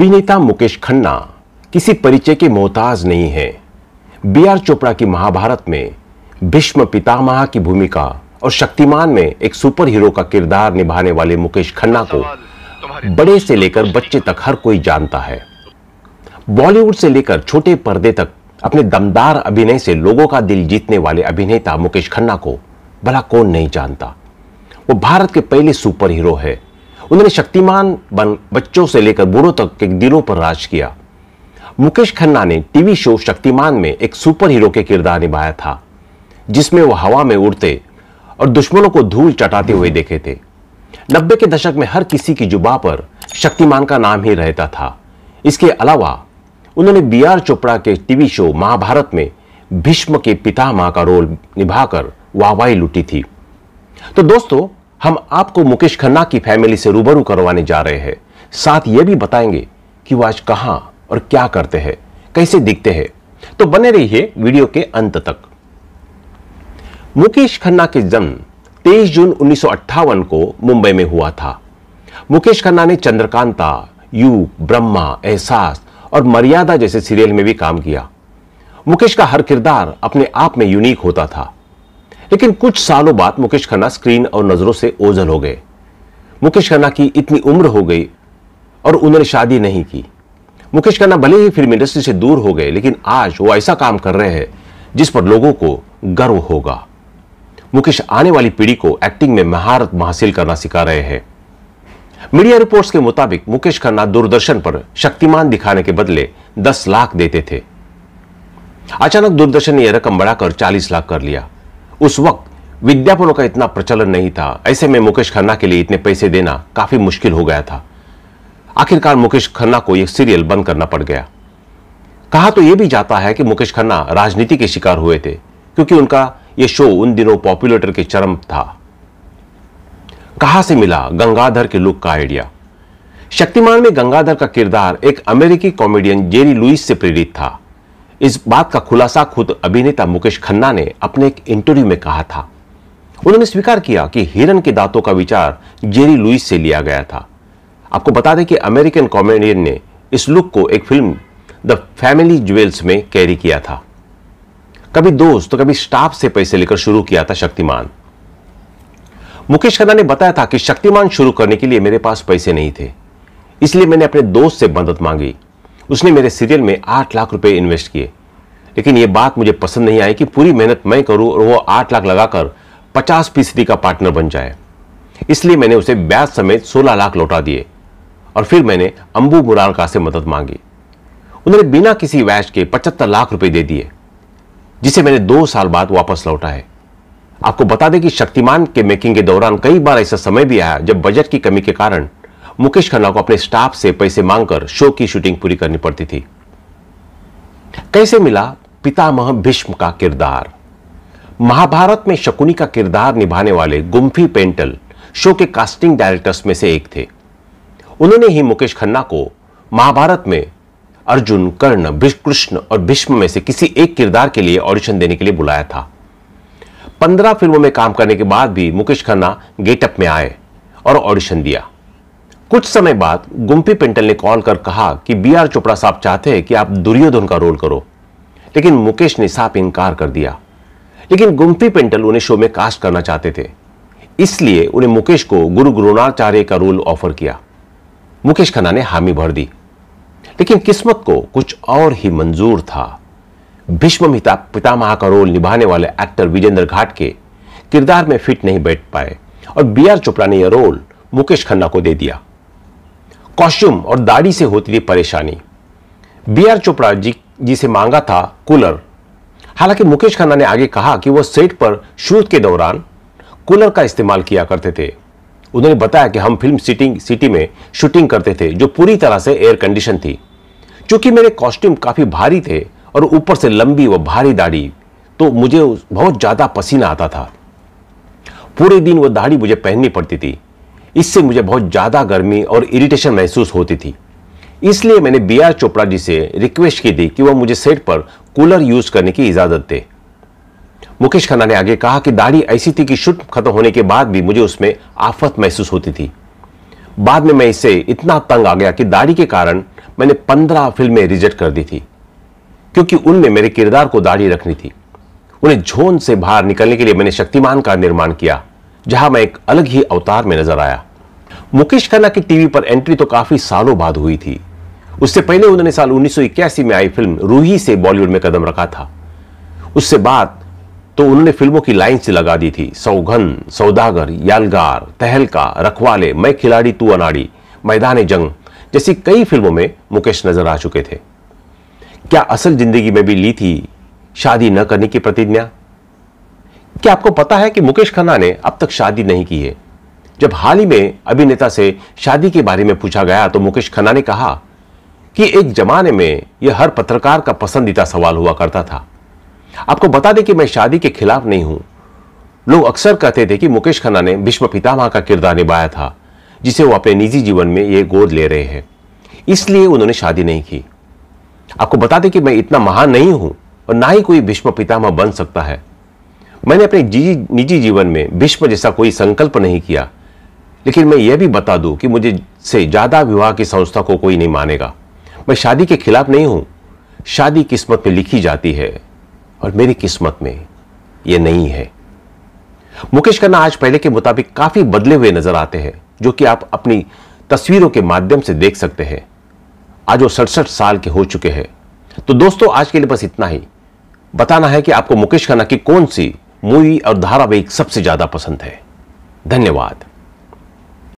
अभिनेता मुकेश खन्ना किसी परिचय के मोहताज नहीं है बी आर चोपड़ा की महाभारत में भीष्म पितामह की भूमिका और शक्तिमान में एक सुपर हीरो का किरदार निभाने वाले मुकेश खन्ना को बड़े से लेकर बच्चे तक हर कोई जानता है बॉलीवुड से लेकर छोटे पर्दे तक अपने दमदार अभिनय से लोगों का दिल जीतने वाले अभिनेता मुकेश खन्ना को भला कौन नहीं जानता वो भारत के पहले सुपर हीरो है उन्होंने शक्तिमान बन बच्चों से लेकर बूढ़ों तक के दिलों पर राज किया मुकेश खन्ना ने टीवी शो शक्तिमान में एक सुपर हीरो के किरदार निभाया था जिसमें वो हवा में उड़ते और दुश्मनों को धूल चटाते हुए देखे थे नब्बे के दशक में हर किसी की जुबा पर शक्तिमान का नाम ही रहता था इसके अलावा उन्होंने बी आर चोपड़ा के टीवी शो महाभारत में भीष्म के पिता माँ का रोल निभाकर वाहवाही लुटी थी तो दोस्तों हम आपको मुकेश खन्ना की फैमिली से रूबरू करवाने जा रहे हैं साथ ये भी बताएंगे कि वो आज कहां और क्या करते हैं कैसे दिखते हैं तो बने रहिए वीडियो के अंत तक मुकेश खन्ना के जन्म तेईस जून उन्नीस को मुंबई में हुआ था मुकेश खन्ना ने चंद्रकांता यू ब्रह्मा एहसास और मर्यादा जैसे सीरियल में भी काम किया मुकेश का हर किरदार अपने आप में यूनिक होता था लेकिन कुछ सालों बाद मुकेश खन्ना स्क्रीन और नजरों से ओझल हो गए मुकेश खन्ना की इतनी उम्र हो गई और उन्होंने शादी नहीं की मुकेश खन्ना भले ही फिल्म इंडस्ट्री से दूर हो गए लेकिन आज वो ऐसा काम कर रहे हैं जिस पर लोगों को गर्व होगा मुकेश आने वाली पीढ़ी को एक्टिंग में महारत हासिल करना सिखा रहे हैं मीडिया रिपोर्ट्स के मुताबिक मुकेश खन्ना दूरदर्शन पर शक्तिमान दिखाने के बदले 10 लाख देते थे अचानक दूरदर्शन ने यह रकम बढ़ाकर 40 लाख कर लिया उस वक्त विज्ञापनों का इतना प्रचलन नहीं था ऐसे में मुकेश खन्ना के लिए इतने पैसे देना काफी मुश्किल हो गया था आखिरकार मुकेश खन्ना को यह सीरियल बंद करना पड़ गया कहा तो यह भी जाता है कि मुकेश खन्ना राजनीति के शिकार हुए थे क्योंकि उनका यह शो उन दिनों पॉपुलेटर के चरम था कहा से मिला गंगाधर के लुक का आइडिया शक्तिमान में गंगाधर का किरदार एक अमेरिकी कॉमेडियन जेरी लुइस से प्रेरित था इस बात का खुलासा खुद अभिनेता मुकेश खन्ना ने अपने एक इंटरव्यू में कहा था उन्होंने स्वीकार किया कि हिरन के दांतों का विचार जेरी लुइस से लिया गया था आपको बता दें कि अमेरिकन कॉमेडियन ने इस लुक को एक फिल्म द फैमिली ज्वेल्स में कैरी किया था कभी दोस्त तो कभी स्टाफ से पैसे लेकर शुरू किया था शक्तिमान मुकेश खन्ना ने बताया था कि शक्तिमान शुरू करने के लिए मेरे पास पैसे नहीं थे इसलिए मैंने अपने दोस्त से मदद मांगी उसने मेरे सीरियल में आठ लाख रुपए इन्वेस्ट किए लेकिन ये बात मुझे पसंद नहीं आई कि पूरी मेहनत मैं करूँ और वो आठ लाख लगाकर पचास फीसदी का पार्टनर बन जाए इसलिए मैंने उसे ब्याज समेत सोलह लाख लौटा दिए और फिर मैंने अंबू मुरारका से मदद मांगी उन्होंने बिना किसी वैश के पचहत्तर लाख रुपए दे दिए जिसे मैंने दो साल बाद वापस लौटा है आपको बता दें कि शक्तिमान के मेकिंग के दौरान कई बार ऐसा समय भी आया जब बजट की कमी के कारण मुकेश खन्ना को अपने स्टाफ से पैसे मांगकर शो की शूटिंग पूरी करनी पड़ती थी कैसे मिला पितामह भीष्म का किरदार महाभारत में शकुनी का किरदार निभाने वाले गुम्फी पेंटल शो के कास्टिंग डायरेक्टर्स में से एक थे उन्होंने ही मुकेश खन्ना को महाभारत में अर्जुन कर्ण कृष्ण और भीष्म में से किसी एक किरदार के लिए ऑडिशन देने के लिए बुलाया था पंद्रह फिल्मों में काम करने के बाद भी मुकेश खन्ना गेटअप में आए और ऑडिशन दिया कुछ समय बाद गुम्पी पिंटल ने कॉल कर कहा कि बी आर चोपड़ा साहब चाहते हैं कि आप दुर्योधन का रोल करो लेकिन मुकेश ने साफ इनकार कर दिया लेकिन गुम्पी पिंटल उन्हें शो में कास्ट करना चाहते थे इसलिए उन्हें मुकेश को गुरु गुरुणाचार्य का रोल ऑफर किया मुकेश खन्ना ने हामी भर दी लेकिन किस्मत को कुछ और ही मंजूर था भीष्मिता पितामह का रोल निभाने वाले एक्टर विजेंद्र घाट के किरदार में फिट नहीं बैठ पाए और बी आर चोपड़ा ने यह रोल मुकेश खन्ना को दे दिया कॉस्ट्यूम और दाढ़ी से होती थी परेशानी बी आर चोपड़ा जी जी से मांगा था कूलर हालांकि मुकेश खन्ना ने आगे कहा कि वह सेट पर शूट के दौरान कूलर का इस्तेमाल किया करते थे उन्होंने बताया कि हम फिल्म सिटिंग सिटी में शूटिंग करते थे जो पूरी तरह से एयर कंडीशन थी क्योंकि मेरे कॉस्ट्यूम काफ़ी भारी थे और ऊपर से लंबी व भारी दाढ़ी तो मुझे बहुत ज़्यादा पसीना आता था पूरे दिन वह दाढ़ी मुझे पहननी पड़ती थी इससे मुझे बहुत ज़्यादा गर्मी और इरिटेशन महसूस होती थी इसलिए मैंने बी आर चोपड़ा जी से रिक्वेस्ट की थी कि वह मुझे सेट पर कूलर यूज करने की इजाज़त दे मुकेश खन्ना ने आगे कहा कि दाढ़ी ऐसी थी कि शूट खत्म होने के बाद भी मुझे उसमें आफत महसूस होती थी बाद में मैं इससे इतना तंग आ गया कि दाढ़ी के कारण मैंने पंद्रह फिल्में रिजेक्ट कर दी थी क्योंकि उनमें मेरे किरदार को दाढ़ी रखनी थी उन्हें झोन से बाहर निकलने के लिए मैंने शक्तिमान का निर्माण किया जहां मैं एक अलग ही अवतार में नजर आया मुकेश खन्ना की टीवी पर एंट्री तो काफी सालों बाद हुई थी उससे पहले उन्होंने साल उन्नीस में आई फिल्म रूही से बॉलीवुड में कदम रखा था उससे बाद तो उन्होंने फिल्मों की लाइन से लगा दी थी सौघन सौदागर यालगार तहलका रखवाले मैं खिलाड़ी तू अनाड़ी मैदान जंग जैसी कई फिल्मों में मुकेश नजर आ चुके थे क्या असल जिंदगी में भी ली थी शादी न करने की प्रतिज्ञा कि आपको पता है कि मुकेश खन्ना ने अब तक शादी नहीं की है जब हाल ही में अभिनेता से शादी के बारे में पूछा गया तो मुकेश खन्ना ने कहा कि एक जमाने में यह हर पत्रकार का पसंदीदा सवाल हुआ करता था आपको बता दें कि मैं शादी के खिलाफ नहीं हूं लोग अक्सर कहते थे कि मुकेश खन्ना ने भीष्म पितामह का किरदार निभाया था जिसे वो अपने निजी जीवन में ये गोद ले रहे हैं इसलिए उन्होंने शादी नहीं की आपको बता दें कि मैं इतना महान नहीं हूं और ना ही कोई भीष्म पितामह बन सकता है मैंने अपने जी, निजी जीवन में विश्व जैसा कोई संकल्प नहीं किया लेकिन मैं यह भी बता दूं कि मुझे से ज़्यादा विवाह की संस्था को कोई नहीं मानेगा मैं शादी के खिलाफ नहीं हूं शादी किस्मत में लिखी जाती है और मेरी किस्मत में यह नहीं है मुकेश खन्ना आज पहले के मुताबिक काफी बदले हुए नजर आते हैं जो कि आप अपनी तस्वीरों के माध्यम से देख सकते हैं आज वो सड़सठ साल के हो चुके हैं तो दोस्तों आज के लिए बस इतना ही बताना है कि आपको मुकेश खन्ना की कौन सी मूवी और धारावाहिक सबसे ज़्यादा पसंद है धन्यवाद